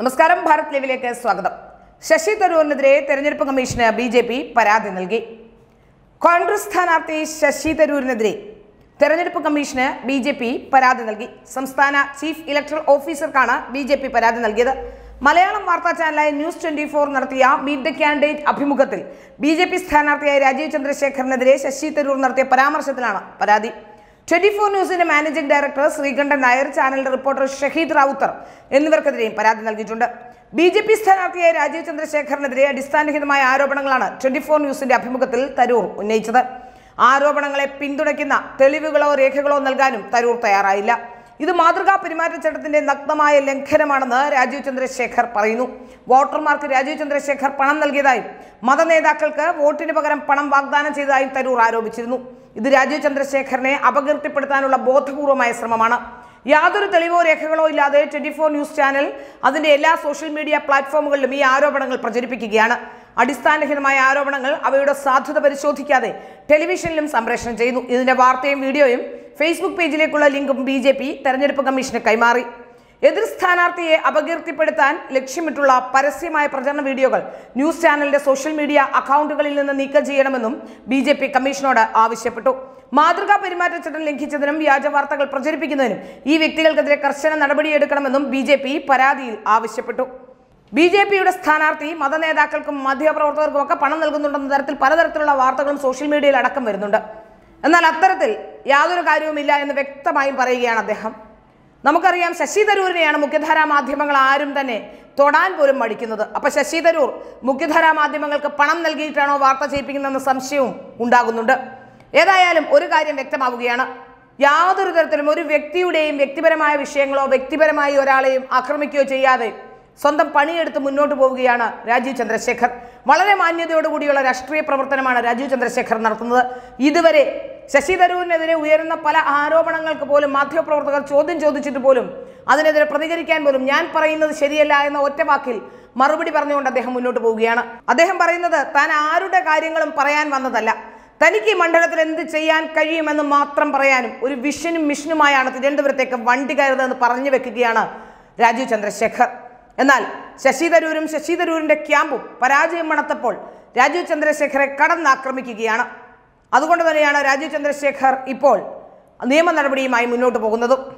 നമസ്കാരം ഭാരത് ലൈവിലേക്ക് സ്വാഗതം ശശി തരൂരിനെതിരെ തെരഞ്ഞെടുപ്പ് കമ്മീഷന് ബി ജെ പി പരാതി നൽകി കോൺഗ്രസ് സ്ഥാനാർത്ഥി ശശി തരൂരിനെതിരെ തെരഞ്ഞെടുപ്പ് കമ്മീഷന് ബി ജെ പി പരാതി നൽകി സംസ്ഥാന ചീഫ് ഇലക്ടറൽ ഓഫീസർക്കാണ് ബി ജെ പി പരാതി നൽകിയത് മലയാളം വാർത്താ ചാനലായ ന്യൂസ് ട്വന്റി ഫോർ നടത്തിയ മീറ്റ് ദ കാൻഡിഡേറ്റ് അഭിമുഖത്തിൽ ബി ജെ പി സ്ഥാനാർത്ഥിയായ രാജീവ് ചന്ദ്രശേഖരനെതിരെ ശശി തരൂർ നടത്തിയ പരാമർശത്തിലാണ് പരാതി ട്വന്റി ഫോർ ന്യൂസിന്റെ managing director Sreekandan Nair channel reporter Shaheed Rawther എന്നിവർക്കെതിരെയും പരാതി നൽകിയിട്ടുണ്ട് ബി ജെ പി സ്ഥാനാർത്ഥിയായ രാജീവ് ചന്ദ്രശേഖറിനെതിരെ അടിസ്ഥാനരഹിതമായ ആരോപണങ്ങളാണ് ട്വന്റി ഫോർ ന്യൂസിന്റെ അഭിമുഖത്തിൽ തരൂർ ഉന്നയിച്ചത് ആരോപണങ്ങളെ പിന്തുണയ്ക്കുന്ന തെളിവുകളോ രേഖകളോ നൽകാനും തരൂർ തയ്യാറായില്ല ഇത് മാതൃകാ പെരുമാറ്റച്ചട്ടത്തിന്റെ നഗ്നമായ ലംഘനമാണെന്ന് രാജീവ് ചന്ദ്രശേഖർ പറയുന്നു വോട്ടർമാർക്ക് രാജീവ് ചന്ദ്രശേഖർ പണം നൽകിയതായും നേതാക്കൾക്ക് വോട്ടിന് പകരം പണം വാഗ്ദാനം ചെയ്തതായും തരൂർ ആരോപിച്ചിരുന്നു ഇത് രാജീവ് ചന്ദ്രശേഖരനെ അപകീർത്തിപ്പെടുത്താനുള്ള ബോധപൂർവമായ ശ്രമമാണ് യാതൊരു തെളിവോ രേഖകളോ ഇല്ലാതെ ട്വന്റി ന്യൂസ് ചാനൽ അതിന്റെ എല്ലാ സോഷ്യൽ മീഡിയ പ്ലാറ്റ്ഫോമുകളിലും ഈ ആരോപണങ്ങൾ പ്രചരിപ്പിക്കുകയാണ് അടിസ്ഥാനരഹിതമായ ആരോപണങ്ങൾ അവയുടെ സാധ്യത പരിശോധിക്കാതെ ടെലിവിഷനിലും സംപ്രേഷണം ചെയ്യുന്നു ഇതിന്റെ വാർത്തയും വീഡിയോയും ഫേസ്ബുക്ക് പേജിലേക്കുള്ള ലിങ്കും ബി ജെ പി തെരഞ്ഞെടുപ്പ് കമ്മീഷന് കൈമാറി എതിർ സ്ഥാനാർത്ഥിയെ അപകീർത്തിപ്പെടുത്താൻ ലക്ഷ്യമിട്ടുള്ള പരസ്യമായ പ്രചരണ വീഡിയോകൾ ന്യൂസ് ചാനലിന്റെ സോഷ്യൽ മീഡിയ അക്കൗണ്ടുകളിൽ നിന്ന് നീക്കം ചെയ്യണമെന്നും ബി ജെ പി കമ്മീഷനോട് ആവശ്യപ്പെട്ടു മാതൃകാ പെരുമാറ്റച്ചട്ടം ലംഘിച്ചതിനും വ്യാജ വാർത്തകൾ പ്രചരിപ്പിക്കുന്നതിനും ഈ വ്യക്തികൾക്കെതിരെ കർശന നടപടിയെടുക്കണമെന്നും ബി ജെ പി പരാതിയിൽ ആവശ്യപ്പെട്ടു ബി ജെ പിയുടെ സ്ഥാനാർത്ഥി മതനേതാക്കൾക്കും മാധ്യമപ്രവർത്തകർക്കും ഒക്കെ പണം നൽകുന്നുണ്ടെന്ന തരത്തിൽ പലതരത്തിലുള്ള വാർത്തകളും സോഷ്യൽ മീഡിയയിൽ അടക്കം വരുന്നുണ്ട് എന്നാൽ അത്തരത്തിൽ യാതൊരു കാര്യവുമില്ല എന്ന് വ്യക്തമായും പറയുകയാണ് അദ്ദേഹം നമുക്കറിയാം ശശി തരൂരിനെയാണ് മുഖ്യധാരാ മാധ്യമങ്ങൾ ആരും തന്നെ തൊടാൻ പോലും മടിക്കുന്നത് അപ്പൊ ശശി തരൂർ മുഖ്യധാരാ മാധ്യമങ്ങൾക്ക് പണം നൽകിയിട്ടാണോ വാർത്ത ചെയ്യിപ്പിക്കുന്നതെന്ന സംശയവും ഉണ്ടാകുന്നുണ്ട് ഏതായാലും ഒരു കാര്യം വ്യക്തമാവുകയാണ് യാതൊരു തരത്തിലും ഒരു വ്യക്തിയുടെയും വ്യക്തിപരമായ വിഷയങ്ങളോ വ്യക്തിപരമായി ഒരാളെയും ആക്രമിക്കുകയോ ചെയ്യാതെ സ്വന്തം പണിയെടുത്ത് മുന്നോട്ട് പോവുകയാണ് രാജീവ് ചന്ദ്രശേഖർ വളരെ മാന്യതയോടുകൂടിയുള്ള രാഷ്ട്രീയ പ്രവർത്തനമാണ് രാജീവ് ചന്ദ്രശേഖർ നടത്തുന്നത് ഇതുവരെ ശശി തരൂരിനെതിരെ ഉയരുന്ന പല ആരോപണങ്ങൾക്ക് പോലും മാധ്യമപ്രവർത്തകർ ചോദ്യം ചോദിച്ചിട്ട് പോലും അതിനെതിരെ പ്രതികരിക്കാൻ പോലും ഞാൻ പറയുന്നത് ശരിയല്ല എന്ന ഒറ്റ വാക്കിൽ മറുപടി പറഞ്ഞുകൊണ്ട് അദ്ദേഹം മുന്നോട്ട് പോവുകയാണ് അദ്ദേഹം പറയുന്നത് താൻ ആരുടെ കാര്യങ്ങളും പറയാൻ വന്നതല്ല തനിക്ക് ഈ മണ്ഡലത്തിൽ എന്ത് ചെയ്യാൻ കഴിയുമെന്ന് മാത്രം പറയാനും ഒരു വിഷനും മിഷനുമായാണ് തിരുവനന്തപുരത്തേക്ക് വണ്ടി കയറുന്നതെന്ന് പറഞ്ഞു വെക്കുകയാണ് രാജീവ് ചന്ദ്രശേഖർ എന്നാൽ ശശി തരൂരും ശശി തരൂരിൻ്റെ ക്യാമ്പും പരാജയം മണത്തപ്പോൾ രാജീവ് ചന്ദ്രശേഖരെ കടന്നാക്രമിക്കുകയാണ് അതുകൊണ്ട് തന്നെയാണ് രാജീവ് ചന്ദ്രശേഖർ ഇപ്പോൾ നിയമ നടപടിയുമായി മുന്നോട്ട് പോകുന്നതും